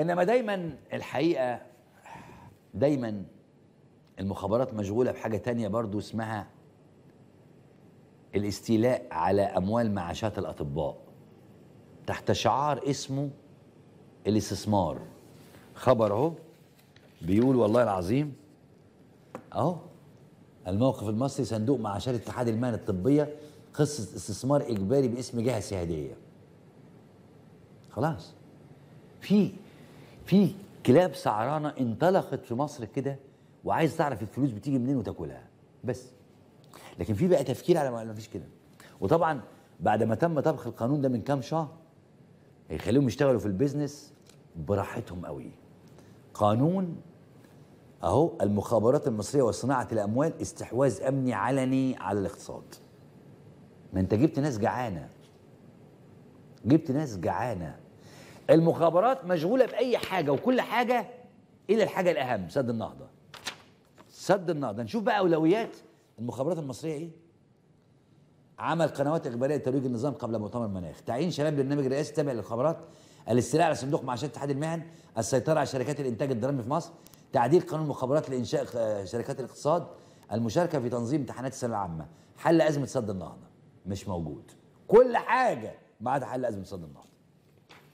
انما دايما الحقيقه دايما المخابرات مشغوله بحاجه تانية برضو اسمها الاستيلاء على اموال معاشات الاطباء تحت شعار اسمه الاستثمار خبر اهو بيقول والله العظيم اهو الموقف المصري صندوق معاشات اتحاد المهن الطبيه قصه استثمار اجباري باسم جهه سياديه خلاص في في كلاب سعرانه انطلقت في مصر كده وعايز تعرف الفلوس بتيجي منين وتاكلها بس لكن في بقى تفكير على ما فيش كده وطبعا بعد ما تم طبخ القانون ده من كام شهر هيخليهم يشتغلوا في البيزنس براحتهم قوي قانون اهو المخابرات المصريه وصناعه الاموال استحواذ امني علني على الاقتصاد ما انت جبت ناس جعانه جبت ناس جعانه المخابرات مشغوله باي حاجه وكل حاجه الا الحاجه الاهم سد النهضه سد النهضه نشوف بقى اولويات المخابرات المصريه ايه عمل قنوات اخباريه لترويج النظام قبل مؤتمر المناخ تعيين شباب برنامج رئاسي التابع للخبرات الاستيلاء على صندوق معاشات اتحاد المهن السيطره على شركات الانتاج الدرامي في مصر تعديل قانون المخابرات لانشاء شركات الاقتصاد المشاركه في تنظيم امتحانات الثانويه العامه حل ازمه سد النهضه مش موجود كل حاجه ما عدا حل ازمه سد النهضه